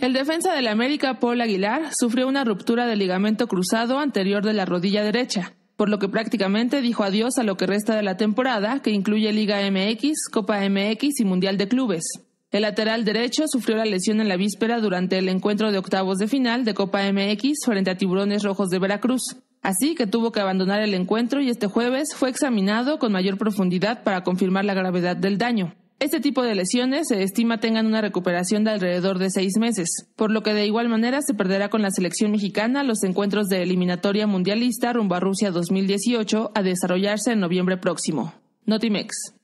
El defensa del América, Paul Aguilar, sufrió una ruptura del ligamento cruzado anterior de la rodilla derecha, por lo que prácticamente dijo adiós a lo que resta de la temporada, que incluye Liga MX, Copa MX y Mundial de Clubes. El lateral derecho sufrió la lesión en la víspera durante el encuentro de octavos de final de Copa MX frente a Tiburones Rojos de Veracruz, así que tuvo que abandonar el encuentro y este jueves fue examinado con mayor profundidad para confirmar la gravedad del daño. Este tipo de lesiones se estima tengan una recuperación de alrededor de seis meses, por lo que de igual manera se perderá con la selección mexicana los encuentros de eliminatoria mundialista rumbo a Rusia 2018 a desarrollarse en noviembre próximo. Notimex.